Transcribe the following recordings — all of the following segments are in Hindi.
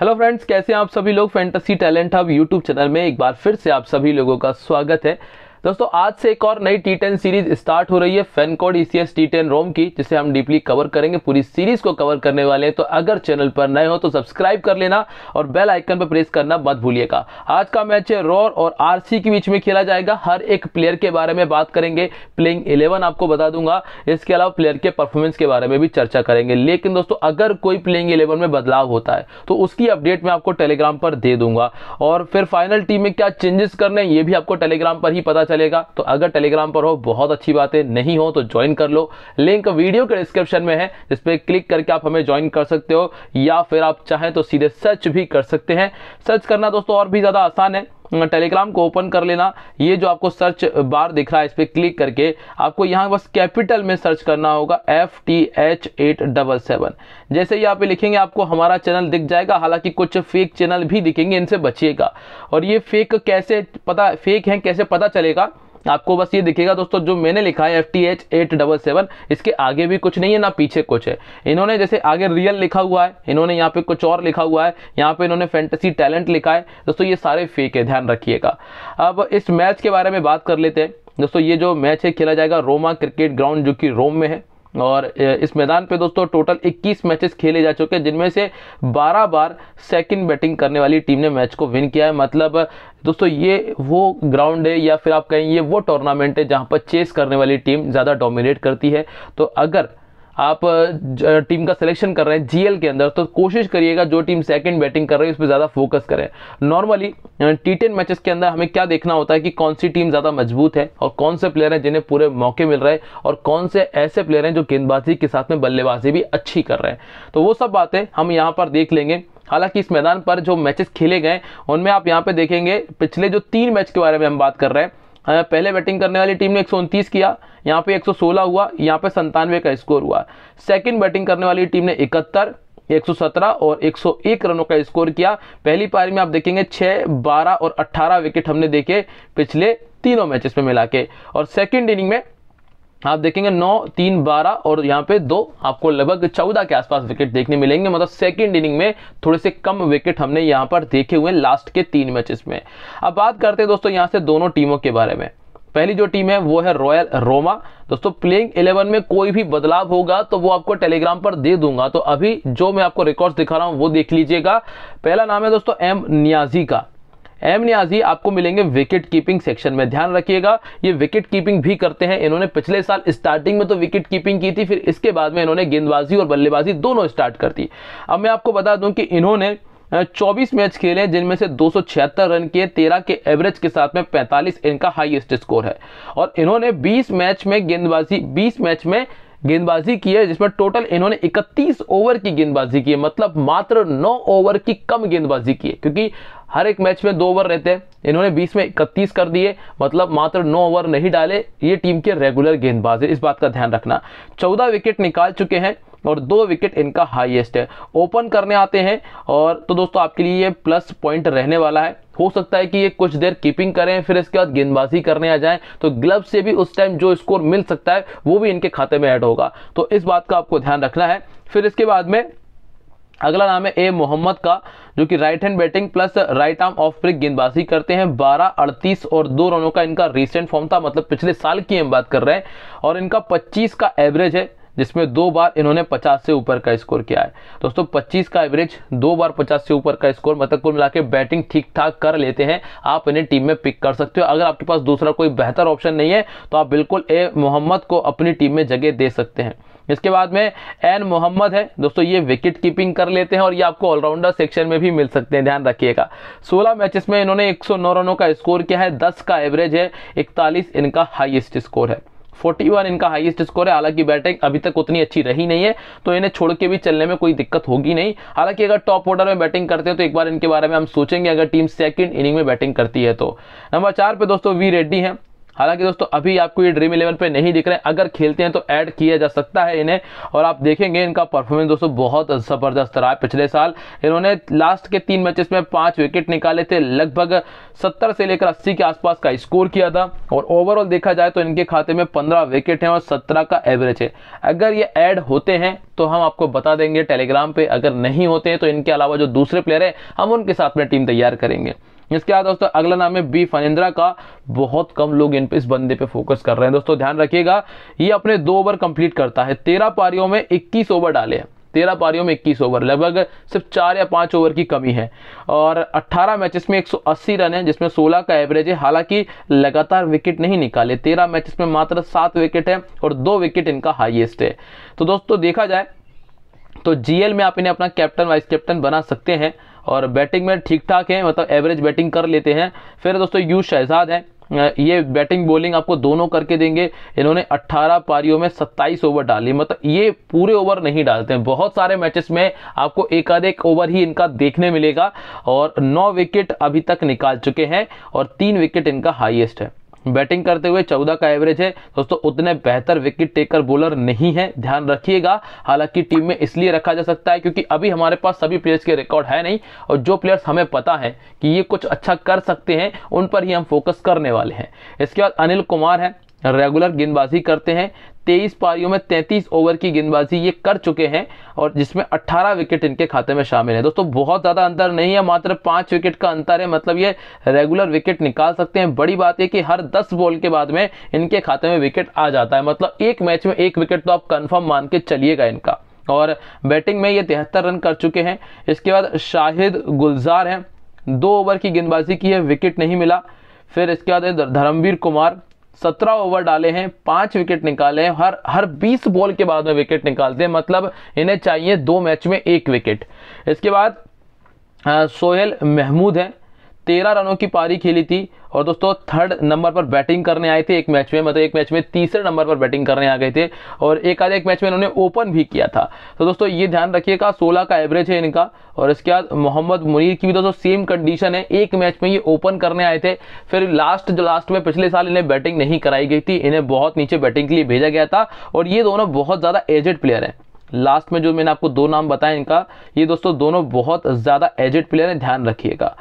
हेलो फ्रेंड्स कैसे हैं आप सभी लोग fantasy talent hub YouTube channel में एक बार फिर से आप सभी लोगों का स्वागत है दोस्तों आज से एक और नई टी टेन सीरीज स्टार्ट हो रही है FanCode ECS T ten Rome की जिसे हम डीपली कवर करेंगे पूरी सीरीज को कवर करने वाले हैं तो अगर चैनल पर नए हो तो सब्सक्राइब कर लेना और बेल आइकन पर प्रेस करना मत भूलिएगा आज का मैच है रोर और आर के बीच में खेला जाएगा हर एक प्लेयर के बारे में बात करेंगे प्लेइंग इलेवन आपको बता दूंगा इसके अलावा प्लेयर के परफॉर्मेंस के बारे में भी चर्चा करेंगे लेकिन दोस्तों अगर कोई प्लेइंग इलेवन में बदलाव होता है तो उसकी अपडेट मैं आपको टेलीग्राम पर दे दूंगा और फिर फाइनल टीम में क्या चेंजेस करने ये भी आपको टेलीग्राम पर ही पता चल चलेगा तो अगर टेलीग्राम पर हो बहुत अच्छी बात है नहीं हो तो ज्वाइन कर लो लिंक वीडियो के डिस्क्रिप्शन में है इस पर क्लिक करके आप हमें ज्वाइन कर सकते हो या फिर आप चाहें तो सीधे सर्च भी कर सकते हैं सर्च करना दोस्तों और भी ज़्यादा आसान है टेलीग्राम को ओपन कर लेना ये जो आपको सर्च बार दिख रहा है इस पर क्लिक करके आपको यहाँ बस कैपिटल में सर्च करना होगा F T H eight double seven जैसे ही आप लिखेंगे आपको हमारा चैनल दिख जाएगा हालांकि कुछ फेक चैनल भी दिखेंगे इनसे बचिएगा और ये फेक कैसे पता फेक हैं कैसे पता चलेगा आपको बस ये दिखेगा दोस्तों जो मैंने लिखा है F T H eight double seven इसके आगे भी कुछ नहीं है ना पीछे कुछ है इन्होंने जैसे आगे रियल लिखा हुआ है इन्होंने यहाँ पे कुछ और लिखा हुआ है यहाँ पे इन्होंने फैंटेसी टैलेंट लिखा है दोस्तों ये सारे फेक है ध्यान रखिएगा अब इस मैच के बारे में बात कर लेते हैं दोस्तों ये जो मैच है खेला जाएगा रोमा क्रिकेट ग्राउंड जो कि रोम में है और इस मैदान पे दोस्तों टोटल 21 मैचेस खेले जा चुके हैं जिनमें से 12 बार सेकंड बैटिंग करने वाली टीम ने मैच को विन किया है मतलब दोस्तों ये वो ग्राउंड है या फिर आप कहें ये वो टूर्नामेंट है जहाँ पर चेस करने वाली टीम ज़्यादा डोमिनेट करती है तो अगर आप टीम का सिलेक्शन कर रहे हैं जीएल के अंदर तो कोशिश करिएगा जो टीम सेकंड बैटिंग कर रही है उस पर ज़्यादा फोकस करें नॉर्मली टी टेन मैचेस के अंदर हमें क्या देखना होता है कि कौन सी टीम ज़्यादा मजबूत है और कौन से प्लेयर हैं जिन्हें पूरे मौके मिल रहे हैं और कौन से ऐसे प्लेयर हैं जो गेंदबाजी के साथ में बल्लेबाजी भी अच्छी कर रहे हैं तो वो सब बातें हम यहाँ पर देख लेंगे हालांकि इस मैदान पर जो मैचेस खेले गए उनमें आप यहाँ पे देखेंगे पिछले जो तीन मैच के बारे में हम बात कर रहे हैं हाँ, पहले बैटिंग करने वाली टीम ने एक किया यहाँ पे 116 हुआ यहाँ पे संतानवे का स्कोर हुआ सेकंड बैटिंग करने वाली टीम ने इकहत्तर 117 और 101 रनों का स्कोर किया पहली पारी में आप देखेंगे 6, 12 और 18 विकेट हमने देखे पिछले तीनों मैचेस में मिला के और सेकेंड इनिंग में आप देखेंगे नौ तीन बारह और यहाँ पे दो आपको लगभग चौदह के आसपास विकेट देखने मिलेंगे मतलब सेकंड इनिंग में थोड़े से कम विकेट हमने यहाँ पर देखे हुए लास्ट के तीन मैचेस में अब बात करते हैं दोस्तों यहाँ से दोनों टीमों के बारे में पहली जो टीम है वो है रॉयल रोमा दोस्तों प्लेइंग 11 में कोई भी बदलाव होगा तो वो आपको टेलीग्राम पर दे दूंगा तो अभी जो मैं आपको रिकॉर्ड्स दिखा रहा हूँ वो देख लीजिएगा पहला नाम है दोस्तों एम नियाजी का एम न्याजी आपको मिलेंगे विकेट कीपिंग सेक्शन में ध्यान रखिएगा ये विकेट कीपिंग भी करते हैं इन्होंने पिछले साल स्टार्टिंग में तो विकेट कीपिंग की थी फिर इसके बाद में इन्होंने गेंदबाजी और बल्लेबाजी दोनों स्टार्ट कर दी अब मैं आपको बता दूं कि इन्होंने 24 मैच खेले जिनमें से दो रन किए 13 के एवरेज के साथ में 45 इनका हाईएस्ट स्कोर है और इन्होंने 20 मैच में गेंदबाजी 20 मैच में गेंदबाजी की है जिसमें टोटल इन्होंने 31 ओवर की गेंदबाजी की है मतलब मात्र 9 ओवर की कम गेंदबाजी की है क्योंकि हर एक मैच में दो ओवर रहते हैं इन्होंने बीस में इकतीस कर दिए मतलब मात्र नौ ओवर नहीं डाले ये टीम के रेगुलर गेंदबाज है इस बात का ध्यान रखना चौदह विकेट निकाल चुके हैं और दो विकेट इनका हाईएस्ट है ओपन करने आते हैं और तो दोस्तों आपके लिए ये प्लस पॉइंट रहने वाला है हो सकता है कि ये कुछ देर कीपिंग करें फिर इसके बाद गेंदबाजी करने आ जाएं तो ग्लब से भी उस टाइम जो स्कोर मिल सकता है वो भी इनके खाते में ऐड होगा तो इस बात का आपको ध्यान रखना है फिर इसके बाद में अगला नाम है ए मोहम्मद का जो कि right hand batting plus right arm off break गेंदबाजी करते हैं बारह अड़तीस और दो रनों का इनका रिसेंट फॉर्म था मतलब पिछले साल की हम बात कर रहे हैं और इनका पच्चीस का एवरेज है जिसमें दो बार इन्होंने 50 से ऊपर का स्कोर किया है दोस्तों 25 का एवरेज दो बार 50 से ऊपर का स्कोर मतलब कुल मिला बैटिंग ठीक ठाक कर लेते हैं आप इन्हें टीम में पिक कर सकते हो अगर आपके पास दूसरा कोई बेहतर ऑप्शन नहीं है तो आप बिल्कुल ए मोहम्मद को अपनी टीम में जगह दे सकते हैं इसके बाद में एन मोहम्मद है दोस्तों ये विकेट कीपिंग कर लेते हैं और ये आपको ऑलराउंडर सेक्शन में भी मिल सकते हैं ध्यान रखिएगा 16 मैचेस में इन्होंने 109 रनों का स्कोर किया है 10 का एवरेज है 41 इनका हाईएस्ट स्कोर है 41 इनका हाईएस्ट स्कोर है हालांकि बैटिंग अभी तक उतनी अच्छी रही नहीं है तो इन्हें छोड़ के भी चलने में कोई दिक्कत होगी नहीं हालांकि अगर टॉप ऑर्डर में बैटिंग करते हैं तो एक बार इनके बारे में हम सोचेंगे अगर टीम सेकंड इनिंग में बैटिंग करती है तो नंबर चार पे दोस्तों वी रेड्डी हैं हालांकि दोस्तों अभी आपको ये ड्रीम इलेवन पे नहीं दिख रहे हैं अगर खेलते हैं तो ऐड किया जा सकता है इन्हें और आप देखेंगे इनका परफॉर्मेंस दोस्तों बहुत ज़बरदस्त रहा है पिछले साल इन्होंने लास्ट के तीन मैचेस में पाँच विकेट निकाले थे लगभग सत्तर से लेकर अस्सी के आसपास का स्कोर किया था और ओवरऑल देखा जाए तो इनके खाते में पंद्रह विकेट हैं और सत्रह का एवरेज है अगर ये ऐड होते हैं तो हम आपको बता देंगे टेलीग्राम पे अगर नहीं होते हैं तो इनके अलावा जो दूसरे प्लेयर हैं हम उनके साथ में टीम तैयार करेंगे इसके बाद दोस्तों अगला नाम है बी फनिंद्रा का बहुत कम लोग इन पे इस बंदे पे फोकस कर रहे हैं दोस्तों ध्यान रखिएगा ये अपने दो ओवर कंप्लीट करता है तेरह पारियों में इक्कीस ओवर डाले हैं तेरह पारियों में इक्कीस ओवर लगभग सिर्फ चार या पांच ओवर की कमी है और अट्ठारह मैचेस में एक सौ अस्सी रन है जिसमें सोलह का एवरेज है हालांकि लगातार विकेट नहीं निकाले तेरह मैचेस में मात्र सात विकेट है और दो विकेट इनका हाइएस्ट है तो दोस्तों देखा जाए तो जीएल में आप इन्हें अपना कैप्टन वाइस कैप्टन बना सकते हैं और बैटिंग में ठीक ठाक है मतलब एवरेज बैटिंग कर लेते हैं फिर दोस्तों यू शहजाद हैं ये बैटिंग बॉलिंग आपको दोनों करके देंगे इन्होंने 18 पारियों में 27 ओवर डाली मतलब ये पूरे ओवर नहीं डालते हैं बहुत सारे मैचेस में आपको एकाध एक ओवर ही इनका देखने मिलेगा और नौ विकेट अभी तक निकाल चुके हैं और तीन विकेट इनका हाईएस्ट है बैटिंग करते हुए चौदह का एवरेज है दोस्तों उतने बेहतर विकेट टेकर बॉलर नहीं है ध्यान रखिएगा हालांकि टीम में इसलिए रखा जा सकता है क्योंकि अभी हमारे पास सभी प्लेयर्स के रिकॉर्ड है नहीं और जो प्लेयर्स हमें पता है कि ये कुछ अच्छा कर सकते हैं उन पर ही हम फोकस करने वाले हैं इसके बाद अनिल कुमार है रेगुलर गेंदबाजी करते हैं तेईस पारियों में तैंतीस ओवर की गेंदबाजी ये कर चुके हैं और जिसमें 18 विकेट इनके खाते में शामिल है दोस्तों बहुत ज़्यादा अंतर नहीं है मात्र पाँच विकेट का अंतर है मतलब ये रेगुलर विकेट निकाल सकते हैं बड़ी बात है कि हर दस बॉल के बाद में इनके खाते में विकेट आ जाता है मतलब एक मैच में एक विकेट तो आप कन्फर्म मान के चलिएगा इनका और बैटिंग में ये तिहत्तर रन कर चुके हैं इसके बाद शाहिद गुलजार हैं दो ओवर की गेंदबाजी की है विकेट नहीं मिला फिर इसके बाद धर्मवीर कुमार सत्रह ओवर डाले हैं पांच विकेट निकाले हैं हर हर बीस बॉल के बाद में विकेट निकालते हैं मतलब इन्हें चाहिए दो मैच में एक विकेट इसके बाद सोहेल महमूद हैं तेरह रनों की पारी खेली थी और दोस्तों थर्ड नंबर पर बैटिंग करने आए थे एक मैच में मतलब एक मैच में तीसरे नंबर पर बैटिंग करने आ गए थे और एक आधे एक मैच में इन्होंने ओपन भी किया था तो दोस्तों ये ध्यान रखिएगा सोलह का एवरेज है इनका और इसके बाद मोहम्मद मुनीर की भी दोस्तों सेम कंडीशन है एक मैच में ये ओपन करने आए थे फिर लास्ट जो लास्ट में पिछले साल इन्हें बैटिंग नहीं कराई गई थी इन्हें बहुत नीचे बैटिंग के लिए भेजा गया था और ये दोनों बहुत ज़्यादा एजेड प्लेयर हैं लास्ट में जो मैंने आपको दो नाम बताया इनका ये दोस्तों दोनों बहुत ज़्यादा एजेड प्लेयर हैं ध्यान रखिएगा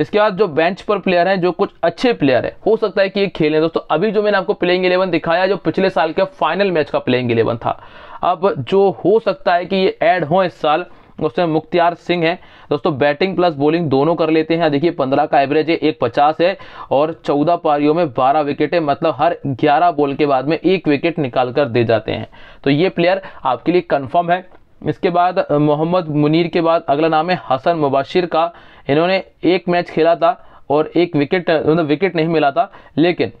इसके बाद जो बेंच पर प्लेयर हैं जो कुछ अच्छे प्लेयर है हो सकता है कि ये खेलें दोस्तों अभी जो मैंने आपको प्लेइंग इलेवन दिखाया जो पिछले साल के फाइनल मैच का प्लेइंग इलेवन था अब जो हो सकता है कि ये ऐड हो इस साल उसमें मुख्तियार सिंह है दोस्तों बैटिंग प्लस बॉलिंग दोनों कर लेते हैं देखिए पंद्रह का एवरेज है एक पचास है और चौदह पारियों में बारह विकेट है मतलब हर ग्यारह बॉल के बाद में एक विकेट निकाल कर दे जाते हैं तो ये प्लेयर आपके लिए कन्फर्म है इसके बाद मोहम्मद मुनीर के बाद अगला नाम है हसन मुबाशिर का इन्होंने एक मैच खेला था और एक विकेट मतलब विकेट नहीं मिला था लेकिन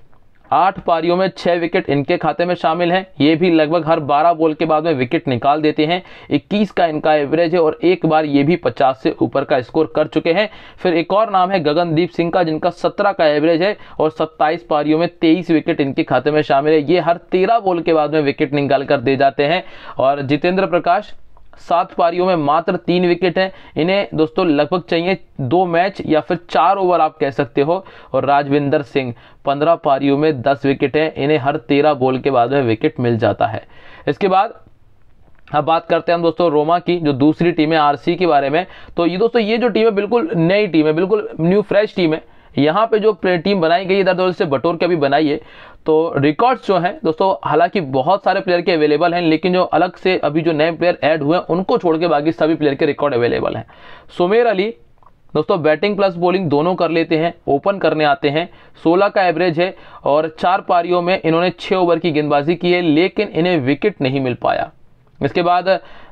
आठ पारियों में छः विकेट इनके खाते में शामिल हैं ये भी लगभग हर बारह बॉल के बाद में विकेट निकाल देते हैं इक्कीस का इनका एवरेज है और एक बार ये भी पचास से ऊपर का स्कोर कर चुके हैं फिर एक और नाम है गगनदीप सिंह का जिनका सत्रह का एवरेज है और सत्ताईस पारियों में तेईस विकेट इनके खाते में शामिल है ये हर तेरह बॉल के बाद में विकेट निकाल कर दे जाते हैं और जितेंद्र प्रकाश सात पारियों में मात्र तीन विकेट हैं इन्हें दोस्तों लगभग चाहिए दो मैच या फिर चार ओवर आप कह सकते हो और राजविंदर सिंह पंद्रह पारियों में दस विकेट हैं इन्हें हर तेरह बॉल के बाद में विकेट मिल जाता है इसके बाद अब बात करते हैं हम दोस्तों रोमा की जो दूसरी टीम है आरसी के बारे में तो ये दोस्तों ये जो टीम है बिल्कुल नई टीम है बिल्कुल न्यू फ्रेश टीम है यहाँ पे जो टीम बनाई गई है इधर से बटोर के अभी बनाई है तो रिकॉर्ड्स जो हैं दोस्तों हालांकि बहुत सारे प्लेयर के अवेलेबल हैं लेकिन जो अलग से अभी जो नए प्लेयर ऐड हुए हैं उनको छोड़ के बाकी सभी प्लेयर के रिकॉर्ड अवेलेबल हैं सुमेर अली दोस्तों बैटिंग प्लस बॉलिंग दोनों कर लेते हैं ओपन करने आते हैं 16 का एवरेज है और चार पारियों में इन्होंने छः ओवर की गेंदबाजी की है लेकिन इन्हें विकेट नहीं मिल पाया इसके बाद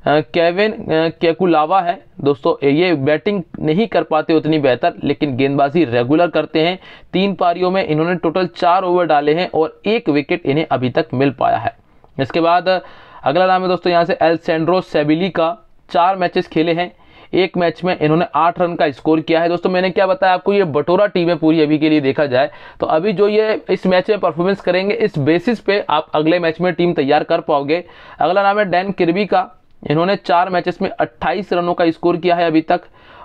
केविन केकुलावा है दोस्तों ये बैटिंग नहीं कर पाते उतनी बेहतर लेकिन गेंदबाजी रेगुलर करते हैं तीन पारियों में इन्होंने टोटल चार ओवर डाले हैं और एक विकेट इन्हें अभी तक मिल पाया है इसके बाद अगला नाम है दोस्तों यहाँ से एल सेंड्रो सेबिली का चार मैचेस खेले हैं एक मैच में इन्होंने आठ रन का स्कोर किया है दोस्तों मैंने क्या बताया आपको ये बटोरा टीम है पूरी अभी के लिए देखा जाए तो अभी जो ये इस मैच में परफॉर्मेंस करेंगे इस बेसिस पे आप अगले मैच में टीम तैयार कर पाओगे अगला नाम है डैन किरबी का इन्होंने चार मैचेस में अट्ठाईस रनों का स्कोर किया है अभी तक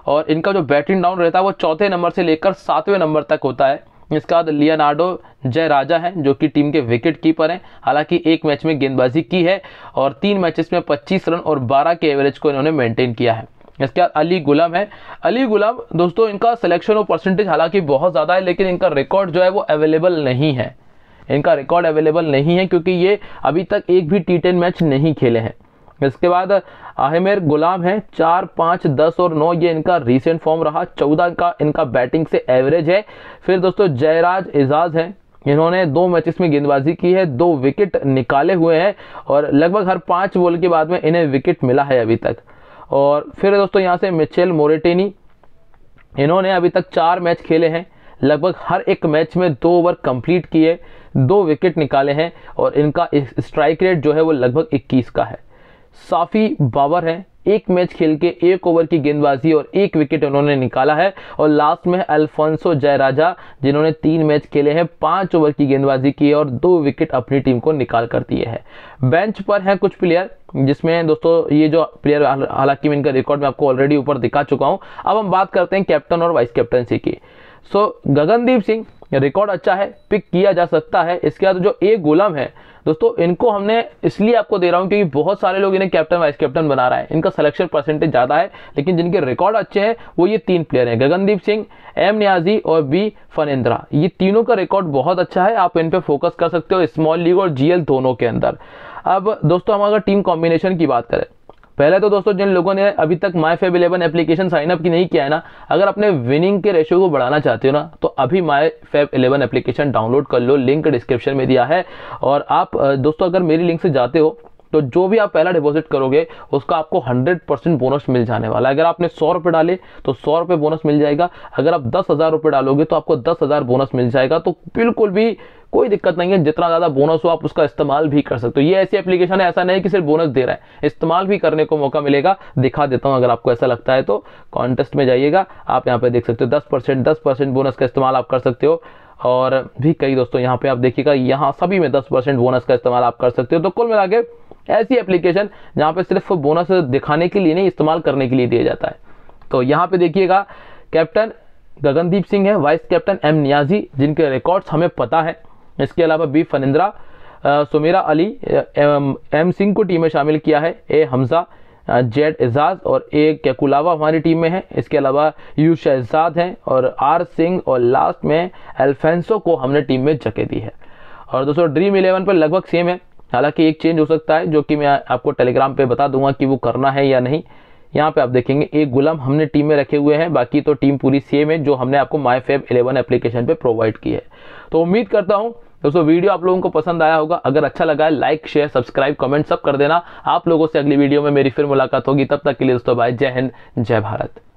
और इनका जो बैटिंग डाउन रहता है वो चौथे नंबर से लेकर सातवें नंबर तक होता है इसके बाद लियानार्डो जय राजा हैं जो कि टीम के विकेट कीपर हैं हालांकि एक मैच में गेंदबाजी की है और तीन मैचेस में 25 रन और 12 के एवरेज को इन्होंने मेंटेन किया है इसके बाद अली गुलाम है अली गुलाम दोस्तों इनका सिलेक्शन और परसेंटेज हालांकि बहुत ज़्यादा है लेकिन इनका रिकॉर्ड जो है वो अवेलेबल नहीं है इनका रिकॉर्ड अवेलेबल नहीं है क्योंकि ये अभी तक एक भी टी टेन मैच नहीं खेले हैं इसके बाद आहमेर गुलाम है चार पाँच दस और नौ ये इनका रिसेंट फॉर्म रहा चौदह का इनका बैटिंग से एवरेज है फिर दोस्तों जयराज एजाज हैं इन्होंने दो मैचेस में गेंदबाजी की है दो विकेट निकाले हुए हैं और लगभग हर पांच बॉल के बाद में इन्हें विकेट मिला है अभी तक और फिर दोस्तों यहाँ से मिचेल मोरेटेनी इन्होंने अभी तक चार मैच खेले हैं लगभग हर एक मैच में दो ओवर कंप्लीट किए दो विकेट निकाले हैं और इनका स्ट्राइक रेट जो है वो लगभग 21 का है साफ़ी बाबर हैं एक मैच खेल के एक ओवर की गेंदबाजी और एक विकेट उन्होंने निकाला है और लास्ट में अल्फोंसो जयराजा जिन्होंने तीन मैच खेले हैं पांच ओवर की गेंदबाजी की और दो विकेट अपनी टीम को निकाल कर दिए है बेंच पर हैं कुछ प्लेयर जिसमें दोस्तों ये जो प्लेयर हालांकि मैं इनका रिकॉर्ड में आपको ऑलरेडी ऊपर दिखा चुका हूं अब हम बात करते हैं कैप्टन और वाइस कैप्टनसी की सो गगनदीप सिंह रिकॉर्ड अच्छा है पिक किया जा सकता है इसके बाद जो ए गुलाम है दोस्तों इनको हमने इसलिए आपको दे रहा हूँ क्योंकि बहुत सारे लोग इन्हें कैप्टन वाइस कैप्टन बना रहा है इनका सिलेक्शन परसेंटेज ज़्यादा है लेकिन जिनके रिकॉर्ड अच्छे हैं वो ये तीन प्लेयर हैं गगनदीप सिंह एम न्याजी और बी फनेन्द्रा ये तीनों का रिकॉर्ड बहुत अच्छा है आप इन पर फोकस कर सकते हो स्मॉल लीग और जीएल दोनों के अंदर अब दोस्तों हम अगर टीम कॉम्बिनेशन की बात करें पहले तो दोस्तों जिन लोगों ने अभी तक My Fab eleven application sign up की नहीं किया है ना अगर अपने विनिंग के रेशियो को बढ़ाना चाहते हो ना तो अभी My Fab eleven application download कर लो लिंक डिस्क्रिप्शन में दिया है और आप दोस्तों अगर मेरी लिंक से जाते हो तो जो भी आप पहला डिपॉजिट करोगे उसका आपको हंड्रेड परसेंट बोनस मिल जाने वाला है अगर आपने सौ रुपये डाले तो सौ रुपये बोनस मिल जाएगा अगर आप दस हज़ार रुपये डालोगे तो आपको दस हज़ार बोनस मिल जाएगा तो बिल्कुल भी कोई दिक्कत नहीं है जितना ज़्यादा बोनस हो आप उसका इस्तेमाल भी कर सकते हो ये ऐसी एप्लीकेशन है ऐसा नहीं कि सिर्फ बोनस दे रहा है इस्तेमाल भी करने को मौका मिलेगा दिखा देता हूँ अगर आपको ऐसा लगता है तो कॉन्टेस्ट में जाइएगा आप यहाँ पे देख सकते हो दस परसेंट दस परसेंट बोनस का इस्तेमाल आप कर सकते हो और भी कई दोस्तों यहाँ पे आप देखिएगा यहाँ सभी में दस परसेंट बोनस का इस्तेमाल आप कर सकते हो तो कुल मिला ऐसी एप्लीकेशन जहाँ पे सिर्फ बोनस दिखाने के लिए नहीं इस्तेमाल करने के लिए दिया जाता है तो यहाँ पे देखिएगा कैप्टन गगनदीप सिंह है वाइस कैप्टन एम नियाजी जिनके रिकॉर्ड्स हमें पता है इसके अलावा B Phanindra Sumera Ali M, M Singh को टीम में शामिल किया है ए हमजा जेड एजाज और ए कैकुलावा हमारी टीम में है इसके अलावा यू शहजाद हैं और आर सिंह और लास्ट में एल्फेंसो को हमने टीम में जगह दी है और दोस्तों ड्रीम इलेवन पर लगभग सेम है हालांकि एक चेंज हो सकता है जो कि मैं आपको टेलीग्राम पे बता दूंगा कि वो करना है या नहीं यहाँ पे आप देखेंगे एक गुलाम हमने टीम में रखे हुए हैं बाकी तो टीम पूरी सेम है जो हमने आपको माई फेब एलेवन एप्लीकेशन पे प्रोवाइड की है तो उम्मीद करता हूँ दोस्तों वीडियो आप लोगों को पसंद आया होगा अगर अच्छा लगा है लाइक शेयर सब्सक्राइब कमेंट सब कर देना आप लोगों से अगली वीडियो में मेरी फिर मुलाकात होगी तब तक के लिए दोस्तों भाई जय हिंद जय भारत